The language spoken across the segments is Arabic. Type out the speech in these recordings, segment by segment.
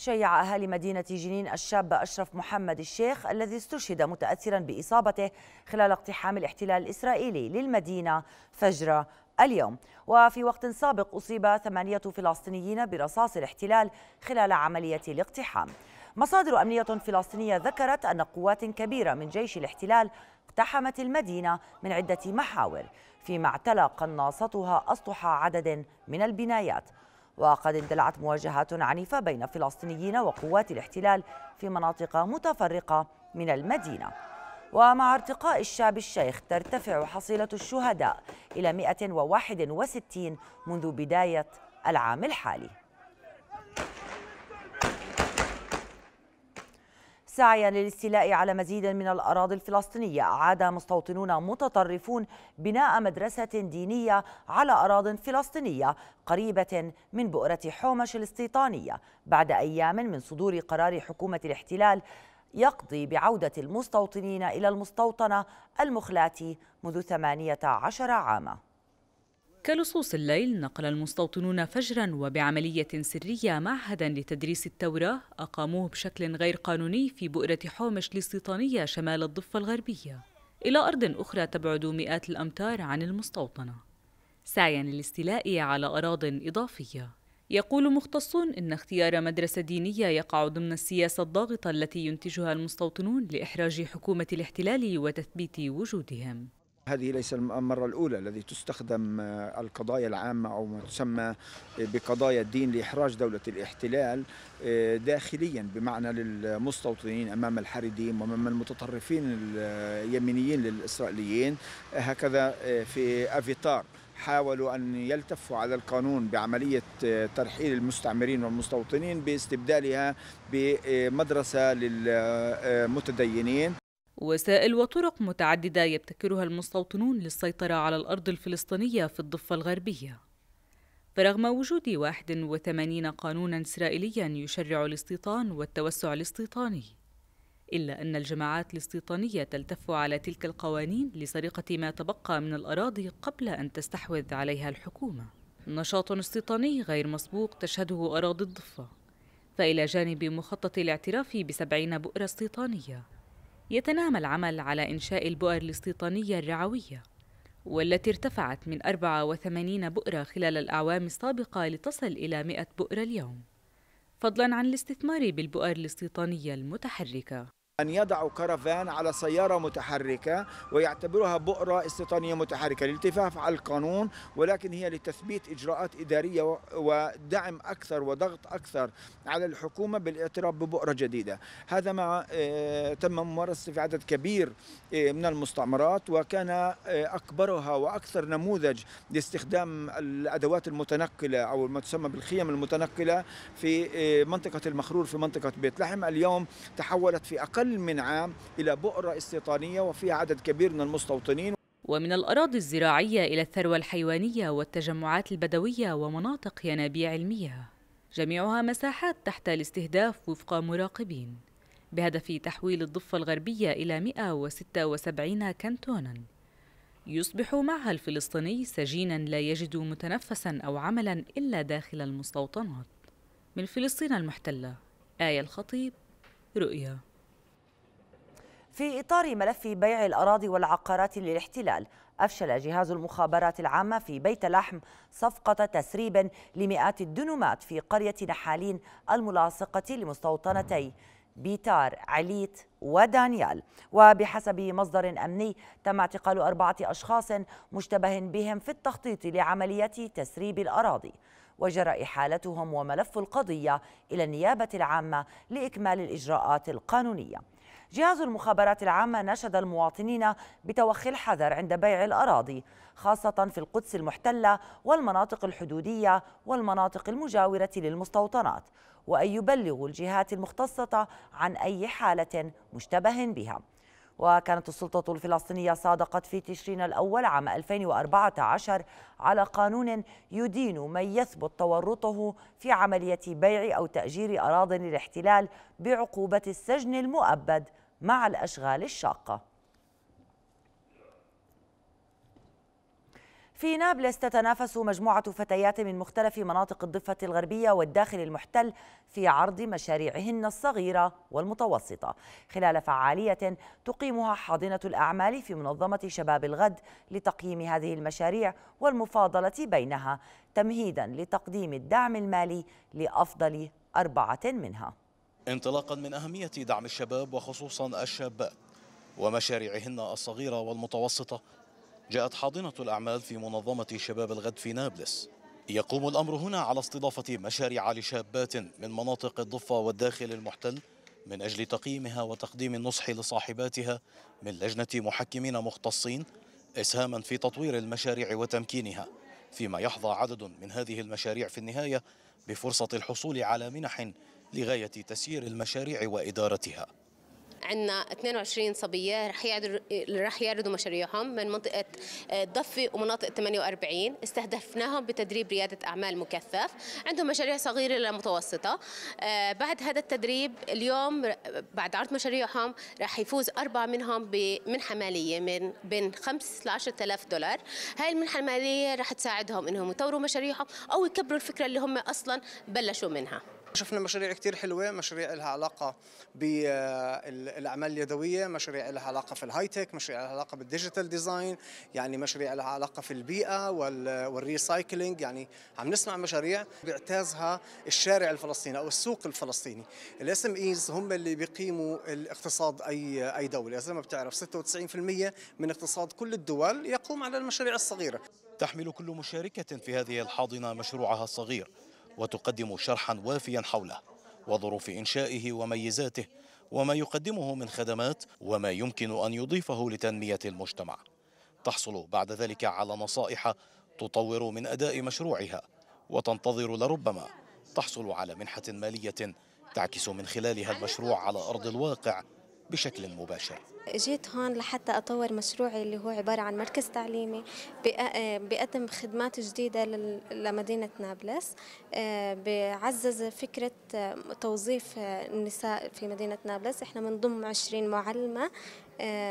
شيع أهالي مدينة جنين الشاب أشرف محمد الشيخ الذي استشهد متأثرا بإصابته خلال اقتحام الاحتلال الإسرائيلي للمدينة فجر اليوم وفي وقت سابق أصيب ثمانية فلسطينيين برصاص الاحتلال خلال عملية الاقتحام مصادر أمنية فلسطينية ذكرت أن قوات كبيرة من جيش الاحتلال اقتحمت المدينة من عدة محاور فيما اعتلى قناصتها أسطح عدد من البنايات وقد اندلعت مواجهات عنيفة بين فلسطينيين وقوات الاحتلال في مناطق متفرقة من المدينة ومع ارتقاء الشعب الشيخ ترتفع حصيلة الشهداء إلى 161 منذ بداية العام الحالي سعيا للاستيلاء على مزيد من الأراضي الفلسطينية أعاد مستوطنون متطرفون بناء مدرسة دينية على أراض فلسطينية قريبة من بؤرة حومش الاستيطانية بعد أيام من صدور قرار حكومة الاحتلال يقضي بعودة المستوطنين إلى المستوطنة المخلاة منذ 18 عاما كلصوص الليل نقل المستوطنون فجرا وبعملية سرية معهدا لتدريس التوراة أقاموه بشكل غير قانوني في بؤرة حومش الاستيطانية شمال الضفة الغربية إلى أرض أخرى تبعد مئات الأمتار عن المستوطنة سعيا للاستيلاء على أراض إضافية يقول مختصون إن اختيار مدرسة دينية يقع ضمن السياسة الضاغطة التي ينتجها المستوطنون لإحراج حكومة الاحتلال وتثبيت وجودهم هذه ليس المرة الأولى الذي تستخدم آه، القضايا العامة أو ما تسمى آه، بقضايا الدين لإحراج دولة الاحتلال آه، داخليا بمعنى للمستوطنين أمام الحريديم وأمام المتطرفين اليمينيين للإسرائيليين هكذا في أفيتار حاولوا أن يلتفوا على القانون بعملية ترحيل المستعمرين والمستوطنين باستبدالها بمدرسة للمتدينين وسائل وطرق متعددة يبتكرها المستوطنون للسيطرة على الأرض الفلسطينية في الضفة الغربية فرغم وجود 81 قانونا إسرائيليا يشرع الاستيطان والتوسع الاستيطاني إلا أن الجماعات الاستيطانية تلتف على تلك القوانين لسرقة ما تبقى من الأراضي قبل أن تستحوذ عليها الحكومة نشاط استيطاني غير مسبوق تشهده أراضي الضفة فإلى جانب مخطط الاعتراف بسبعين بؤرة استيطانية يتنامى العمل على إنشاء البؤر الاستيطانية الرعوية والتي ارتفعت من 84 بؤرة خلال الأعوام السابقة لتصل إلى 100 بؤرة اليوم فضلاً عن الاستثمار بالبؤر الاستيطانية المتحركة أن يضعوا كرفان على سيارة متحركة ويعتبروها بؤرة استيطانية متحركة للتفاف على القانون ولكن هي لتثبيت إجراءات إدارية ودعم أكثر وضغط أكثر على الحكومة بالاعتراف ببؤرة جديدة هذا ما آه، تم ممارسته في عدد كبير آه، من المستعمرات وكان آه، أكبرها وأكثر نموذج لاستخدام الأدوات المتنقلة أو ما تسمى بالخيم المتنقلة في منطقة المخرور في منطقة بيت لحم اليوم تحولت في أقل أقل من عام إلى بؤرة استيطانية وفيها عدد كبير من المستوطنين ومن الأراضي الزراعية إلى الثروة الحيوانية والتجمعات البدوية ومناطق ينابيع المياه جميعها مساحات تحت الاستهداف وفق مراقبين بهدف تحويل الضفة الغربية إلى 176 كانتونا يصبح معها الفلسطيني سجينا لا يجد متنفسا أو عملا إلا داخل المستوطنات من فلسطين المحتلة آية الخطيب رؤيا في إطار ملف بيع الأراضي والعقارات للاحتلال أفشل جهاز المخابرات العامة في بيت لحم صفقة تسريب لمئات الدنومات في قرية نحالين الملاصقة لمستوطنتي بيتار عليت ودانيال وبحسب مصدر أمني تم اعتقال أربعة أشخاص مشتبه بهم في التخطيط لعملية تسريب الأراضي وجرى إحالتهم وملف القضية إلى النيابة العامة لإكمال الإجراءات القانونية جهاز المخابرات العامة نشد المواطنين بتوخي الحذر عند بيع الأراضي خاصة في القدس المحتلة والمناطق الحدودية والمناطق المجاورة للمستوطنات وأن يبلغوا الجهات المختصة عن أي حالة مشتبه بها وكانت السلطة الفلسطينية صادقت في تشرين الأول عام 2014 على قانون يدين من يثبت تورطه في عملية بيع أو تأجير أراضٍ للاحتلال بعقوبة السجن المؤبد مع الأشغال الشاقة في نابلس تتنافس مجموعة فتيات من مختلف مناطق الضفة الغربية والداخل المحتل في عرض مشاريعهن الصغيرة والمتوسطة خلال فعالية تقيمها حاضنة الأعمال في منظمة شباب الغد لتقييم هذه المشاريع والمفاضلة بينها تمهيدا لتقديم الدعم المالي لأفضل أربعة منها انطلاقا من أهمية دعم الشباب وخصوصا الشابات ومشاريعهن الصغيرة والمتوسطة جاءت حاضنة الأعمال في منظمة شباب الغد في نابلس يقوم الأمر هنا على استضافة مشاريع لشابات من مناطق الضفة والداخل المحتل من أجل تقييمها وتقديم النصح لصاحباتها من لجنة محكمين مختصين إسهاما في تطوير المشاريع وتمكينها فيما يحظى عدد من هذه المشاريع في النهاية بفرصة الحصول على منح لغاية تسيير المشاريع وإدارتها عندنا 22 صبيه رح يعرضوا رح يعرضوا مشاريعهم من منطقه الضفه آه، ومناطق 48 استهدفناهم بتدريب رياده اعمال مكثف عندهم مشاريع صغيره لمتوسطه آه، بعد هذا التدريب اليوم بعد عرض مشاريعهم رح يفوز اربعه منهم بمنحه ماليه من بين 5 ل 10000 دولار هاي المنحه الماليه رح تساعدهم انهم يطوروا مشاريعهم او يكبروا الفكره اللي هم اصلا بلشوا منها شفنا مشاريع كثير حلوه مشاريع لها علاقه بالاعمال آه، اليدويه مشاريع لها علاقه في الهاي تك مشاريع لها علاقه بالديجيتال ديزاين يعني مشاريع لها علاقه في البيئه والريسايكلينج يعني عم نسمع مشاريع بيعتازها الشارع الفلسطيني او السوق الفلسطيني الاس ام ايز هم اللي بيقيموا الاقتصاد اي اي دوله زي ما بتعرف 96% من اقتصاد كل الدول يقوم على المشاريع الصغيره تحمل كل مشاركه في هذه الحاضنه مشروعها الصغير وتقدم شرحا وافيا حوله وظروف إنشائه وميزاته وما يقدمه من خدمات وما يمكن أن يضيفه لتنمية المجتمع تحصل بعد ذلك على نصائح تطور من أداء مشروعها وتنتظر لربما تحصل على منحة مالية تعكس من خلالها المشروع على أرض الواقع بشكل مباشر جيت هون لحتى أطور مشروعي اللي هو عبارة عن مركز تعليمي بقدم خدمات جديدة لمدينة نابلس آه، بعزز فكرة آه، توظيف آه، النساء في مدينة نابلس احنا بنضم عشرين معلمة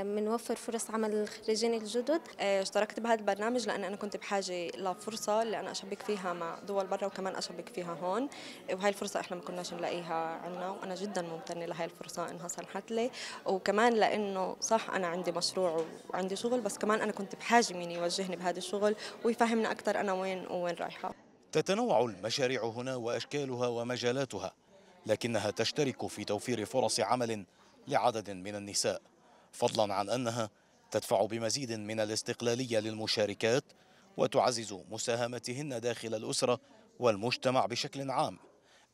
بنوفر آه، فرص عمل للخريجين الجدد آه، اشتركت بهذا البرنامج لأن أنا كنت بحاجة لفرصة اللي أنا أشبك فيها مع دول برا وكمان أشبك فيها هون وهي الفرصة إحنا ما كناش نلاقيها عنا وأنا جدا ممتنة لهي الفرصة إنها سنحت لي وكمان لأنه صح أنا عندي مشروع وعندي شغل بس كمان أنا كنت بحاجة مين يوجهني بهذا الشغل ويفهمنا أكثر أنا وين وين رايحة تتنوع المشاريع هنا وأشكالها ومجالاتها لكنها تشترك في توفير فرص عمل لعدد من النساء فضلا عن أنها تدفع بمزيد من الاستقلالية للمشاركات وتعزز مساهمتهن داخل الأسرة والمجتمع بشكل عام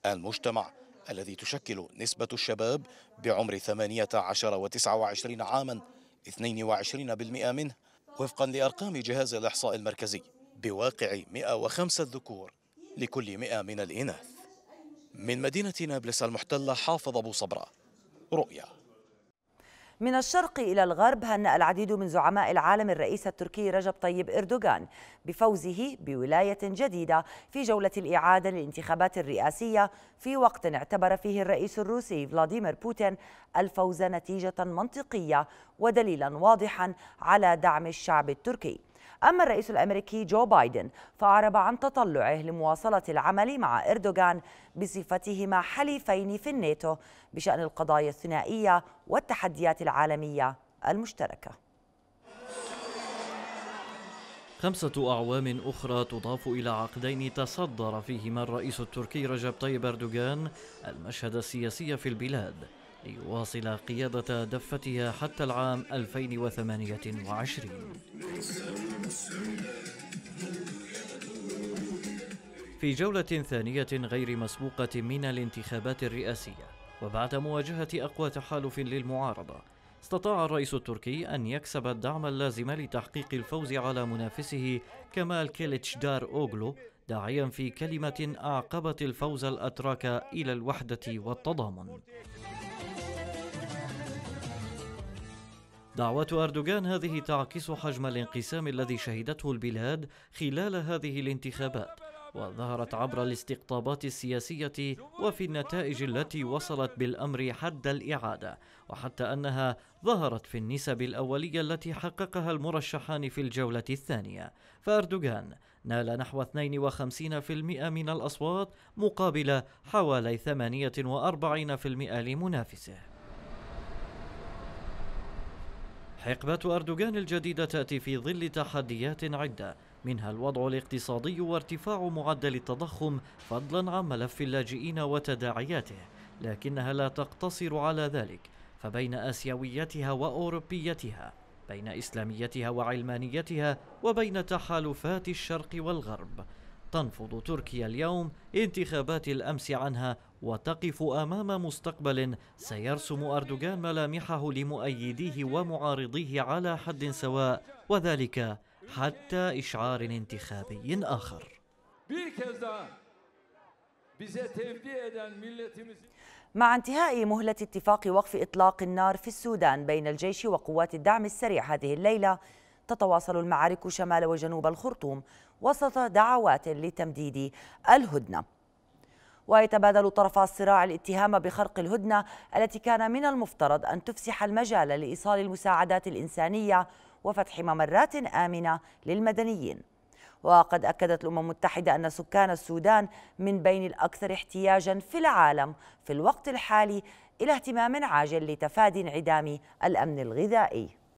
المجتمع الذي تشكل نسبة الشباب بعمر 18 و 29 عاما 22% منه وفقا لأرقام جهاز الإحصاء المركزي بواقع 105 ذكور لكل 100 من الإناث من مدينة نابلس المحتلة حافظ أبو صبرة رؤيا من الشرق إلى الغرب هنأ العديد من زعماء العالم الرئيس التركي رجب طيب إردوغان بفوزه بولاية جديدة في جولة الإعادة للانتخابات الرئاسية في وقت اعتبر فيه الرئيس الروسي فلاديمير بوتين الفوز نتيجة منطقية ودليلا واضحا على دعم الشعب التركي أما الرئيس الأمريكي جو بايدن فأعرب عن تطلعه لمواصلة العمل مع إردوغان بصفتهما حليفين في الناتو بشأن القضايا الثنائية والتحديات العالمية المشتركة خمسة أعوام أخرى تضاف إلى عقدين تصدر فيهما الرئيس التركي رجب طيب أردوغان المشهد السياسي في البلاد ليواصل قيادة دفتها حتى العام 2028 في جولة ثانية غير مسبوقة من الانتخابات الرئاسية وبعد مواجهة أقوى تحالف للمعارضة استطاع الرئيس التركي أن يكسب الدعم اللازم لتحقيق الفوز على منافسه كمال دار أوغلو داعيا في كلمة أعقبت الفوز الأتراك إلى الوحدة والتضامن دعوة أردوغان هذه تعكس حجم الانقسام الذي شهدته البلاد خلال هذه الانتخابات وظهرت عبر الاستقطابات السياسية وفي النتائج التي وصلت بالأمر حد الإعادة وحتى أنها ظهرت في النسب الأولية التي حققها المرشحان في الجولة الثانية فأردوغان نال نحو 52% من الأصوات مقابل حوالي 48% لمنافسه حقبة أردوغان الجديدة تأتي في ظل تحديات عدة منها الوضع الاقتصادي وارتفاع معدل التضخم فضلا عن ملف اللاجئين وتداعياته لكنها لا تقتصر على ذلك فبين آسيويتها وأوروبيتها بين إسلاميتها وعلمانيتها وبين تحالفات الشرق والغرب تنفض تركيا اليوم انتخابات الامس عنها وتقف امام مستقبل سيرسم اردوغان ملامحه لمؤيديه ومعارضيه على حد سواء وذلك حتى اشعار انتخابي اخر مع انتهاء مهلة اتفاق وقف إطلاق النار في السودان بين الجيش وقوات الدعم السريع هذه الليلة تتواصل المعارك شمال وجنوب الخرطوم وسط دعوات لتمديد الهدنه ويتبادل طرفا الصراع الاتهام بخرق الهدنه التي كان من المفترض ان تفسح المجال لايصال المساعدات الانسانيه وفتح ممرات امنه للمدنيين وقد أكدت الأمم المتحدة أن سكان السودان من بين الأكثر احتياجا في العالم في الوقت الحالي إلى اهتمام عاجل لتفادي انعدام الأمن الغذائي